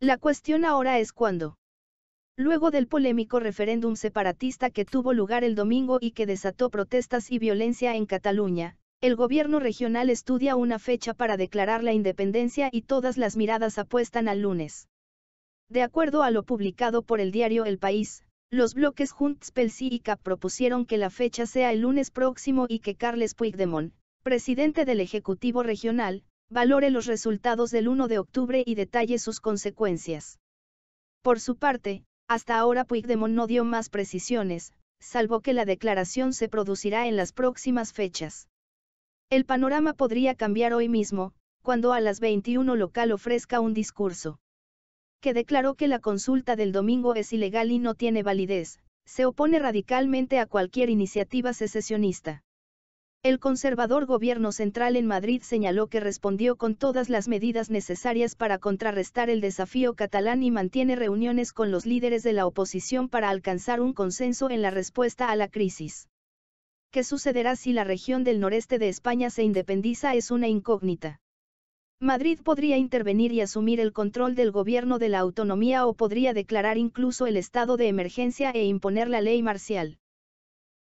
La cuestión ahora es cuándo. Luego del polémico referéndum separatista que tuvo lugar el domingo y que desató protestas y violencia en Cataluña, el gobierno regional estudia una fecha para declarar la independencia y todas las miradas apuestan al lunes. De acuerdo a lo publicado por el diario El País, los bloques Junts pel y CAP propusieron que la fecha sea el lunes próximo y que Carles Puigdemont, presidente del Ejecutivo Regional, valore los resultados del 1 de octubre y detalle sus consecuencias. Por su parte, hasta ahora Puigdemont no dio más precisiones, salvo que la declaración se producirá en las próximas fechas. El panorama podría cambiar hoy mismo, cuando a las 21 local ofrezca un discurso. Que declaró que la consulta del domingo es ilegal y no tiene validez, se opone radicalmente a cualquier iniciativa secesionista. El conservador gobierno central en Madrid señaló que respondió con todas las medidas necesarias para contrarrestar el desafío catalán y mantiene reuniones con los líderes de la oposición para alcanzar un consenso en la respuesta a la crisis. ¿Qué sucederá si la región del noreste de España se independiza? Es una incógnita. Madrid podría intervenir y asumir el control del gobierno de la autonomía o podría declarar incluso el estado de emergencia e imponer la ley marcial.